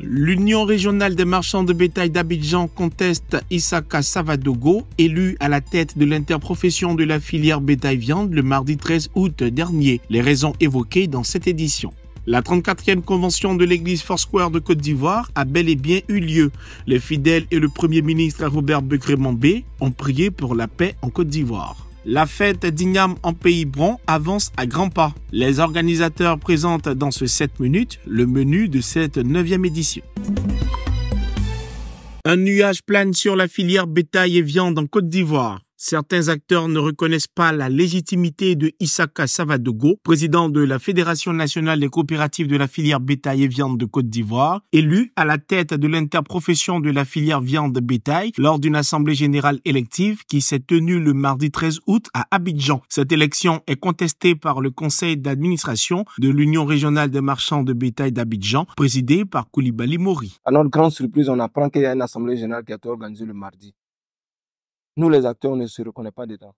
L'Union régionale des marchands de bétail d'Abidjan conteste Isaka Savadogo, élu à la tête de l'interprofession de la filière bétail-viande le mardi 13 août dernier. Les raisons évoquées dans cette édition. La 34e convention de l'église Foursquare de Côte d'Ivoire a bel et bien eu lieu. Les fidèles et le premier ministre Robert bekré B. ont prié pour la paix en Côte d'Ivoire. La fête d'Ignam en Pays Bron avance à grands pas. Les organisateurs présentent dans ce 7 minutes le menu de cette 9e édition. Un nuage plane sur la filière bétail et viande en Côte d'Ivoire. Certains acteurs ne reconnaissent pas la légitimité de Issaka Savadogo, président de la Fédération nationale des coopératives de la filière bétail et viande de Côte d'Ivoire, élu à la tête de l'interprofession de la filière viande bétail lors d'une assemblée générale élective qui s'est tenue le mardi 13 août à Abidjan. Cette élection est contestée par le conseil d'administration de l'Union régionale des marchands de bétail d'Abidjan, présidé par Koulibaly Mori. À notre grande surprise, on apprend qu'il y a une assemblée générale qui a été organisée le mardi. Nous, les acteurs, on ne se reconnaît pas dedans.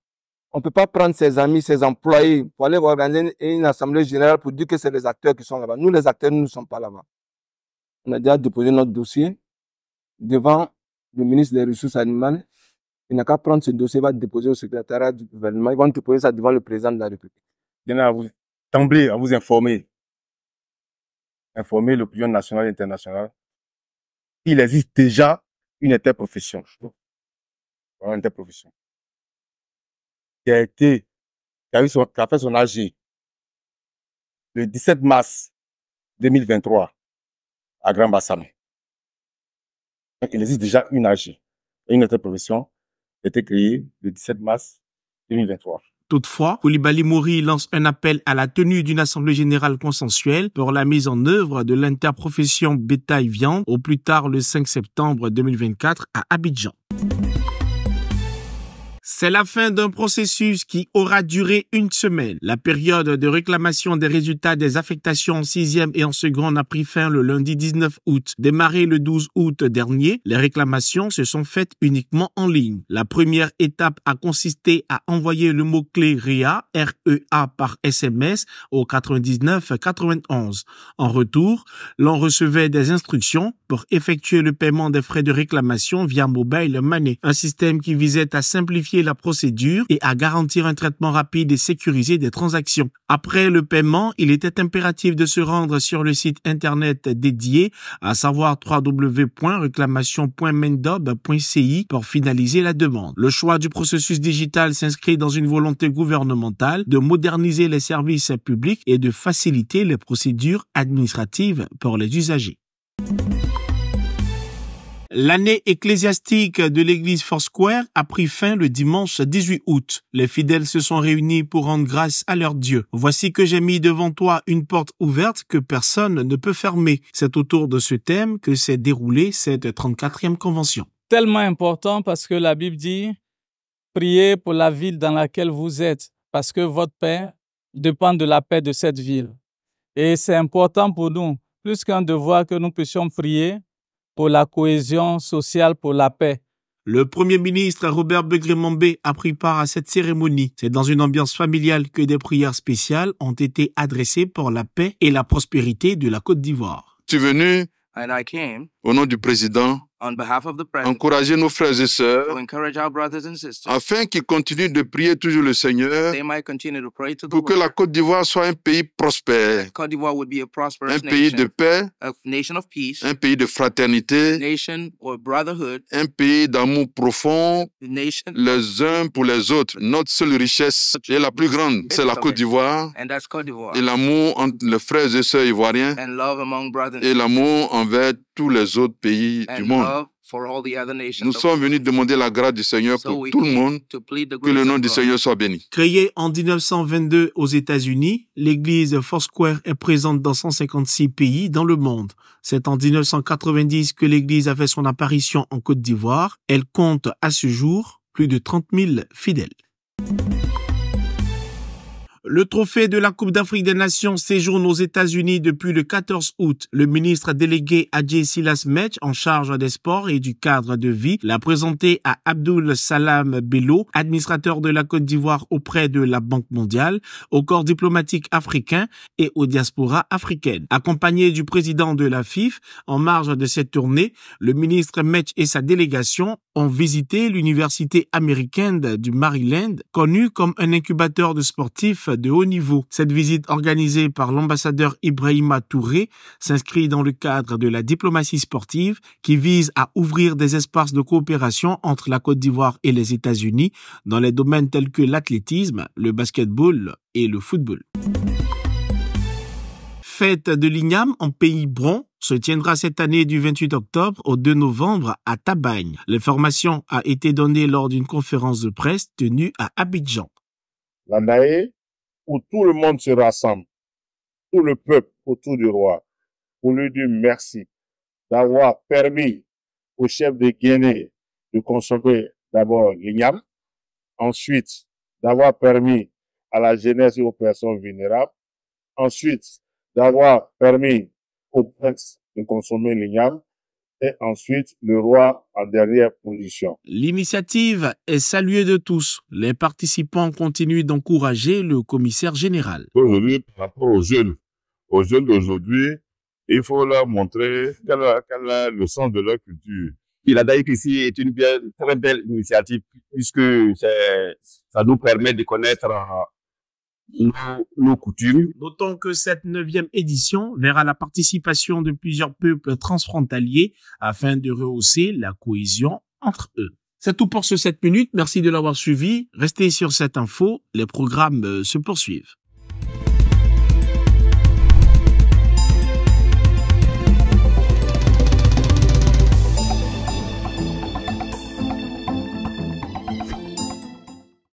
On ne peut pas prendre ses amis, ses employés pour aller organiser une assemblée générale pour dire que c'est les acteurs qui sont là-bas. Nous, les acteurs, nous ne sommes pas là-bas. On a déjà déposé notre dossier devant le ministre des Ressources animales. Il n'a qu'à prendre ce dossier, va le déposer au secrétariat du gouvernement. Ils vont déposer ça devant le président de la République. à vous, à vous informer. Informer l'opinion nationale et internationale. Il existe déjà une interprofession interprofession, qui a été, qui a, son, qui fait son AG le 17 mars 2023 à Grand Bassam. il existe déjà une AG, une interprofession qui a été créée le 17 mars 2023. Toutefois, Koulibaly Mouri lance un appel à la tenue d'une assemblée générale consensuelle pour la mise en œuvre de l'interprofession bétail-viande au plus tard le 5 septembre 2024 à Abidjan. C'est la fin d'un processus qui aura duré une semaine. La période de réclamation des résultats des affectations en sixième et en seconde a pris fin le lundi 19 août. Démarré le 12 août dernier, les réclamations se sont faites uniquement en ligne. La première étape a consisté à envoyer le mot-clé REA, REA par SMS au 99 91. En retour, l'on recevait des instructions pour effectuer le paiement des frais de réclamation via Mobile Money, un système qui visait à simplifier la procédure et à garantir un traitement rapide et sécurisé des transactions. Après le paiement, il était impératif de se rendre sur le site internet dédié, à savoir www.reclamation.mendob.ci pour finaliser la demande. Le choix du processus digital s'inscrit dans une volonté gouvernementale de moderniser les services publics et de faciliter les procédures administratives pour les usagers. L'année ecclésiastique de l'église Foursquare a pris fin le dimanche 18 août. Les fidèles se sont réunis pour rendre grâce à leur Dieu. Voici que j'ai mis devant toi une porte ouverte que personne ne peut fermer. C'est autour de ce thème que s'est déroulée cette 34e convention. Tellement important parce que la Bible dit priez pour la ville dans laquelle vous êtes parce que votre paix dépend de la paix de cette ville. Et c'est important pour nous, plus qu'un devoir que nous puissions prier pour la cohésion sociale, pour la paix. Le Premier ministre Robert Begrimambé a pris part à cette cérémonie. C'est dans une ambiance familiale que des prières spéciales ont été adressées pour la paix et la prospérité de la Côte d'Ivoire. Tu es venu au nom du président encourager nos frères et sœurs afin qu'ils continuent de prier toujours le Seigneur pour que la Côte d'Ivoire soit un pays prospère, un pays de paix, un pays de fraternité, un pays d'amour profond les uns pour les autres. Notre seule richesse est la plus grande, c'est la Côte d'Ivoire et l'amour entre les frères et sœurs ivoiriens et l'amour envers tous les autres pays du monde. Nous sommes venus demander la grâce du Seigneur pour tout le monde, que le nom du Seigneur soit béni. Créée en 1922 aux États-Unis, l'église Foursquare est présente dans 156 pays dans le monde. C'est en 1990 que l'église a fait son apparition en Côte d'Ivoire. Elle compte à ce jour plus de 30 000 fidèles. Le trophée de la Coupe d'Afrique des Nations séjourne aux États-Unis depuis le 14 août. Le ministre délégué Adjé Silas Metch, en charge des sports et du cadre de vie, l'a présenté à Abdul Salam Bello, administrateur de la Côte d'Ivoire auprès de la Banque mondiale, au corps diplomatique africain et aux diasporas africaines. Accompagné du président de la FIF, en marge de cette tournée, le ministre Metch et sa délégation ont visité l'université américaine du Maryland, connue comme un incubateur de sportifs de haut niveau. Cette visite organisée par l'ambassadeur Ibrahima Touré s'inscrit dans le cadre de la diplomatie sportive qui vise à ouvrir des espaces de coopération entre la Côte d'Ivoire et les États-Unis dans les domaines tels que l'athlétisme, le basketball et le football. Fête de l'Ignam en pays bron se tiendra cette année du 28 octobre au 2 novembre à Tabagne. L'information a été donnée lors d'une conférence de presse tenue à Abidjan où tout le monde se rassemble, tout le peuple autour du roi, pour lui dire merci d'avoir permis au chef de Guinée de consommer d'abord l'igname, ensuite d'avoir permis à la jeunesse et aux personnes vulnérables, ensuite d'avoir permis au prince de consommer l'igname, et ensuite le roi en dernière position. L'initiative est saluée de tous. Les participants continuent d'encourager le commissaire général. Aujourd'hui, par rapport aux jeunes, aux jeunes d'aujourd'hui, il faut leur montrer quel est le sens de leur culture. Il la d'ailleurs ici est une très belle initiative puisque ça nous permet de connaître nos, D'autant que cette neuvième édition verra la participation de plusieurs peuples transfrontaliers afin de rehausser la cohésion entre eux. C'est tout pour ce 7 minutes. Merci de l'avoir suivi. Restez sur cette info. Les programmes euh, se poursuivent.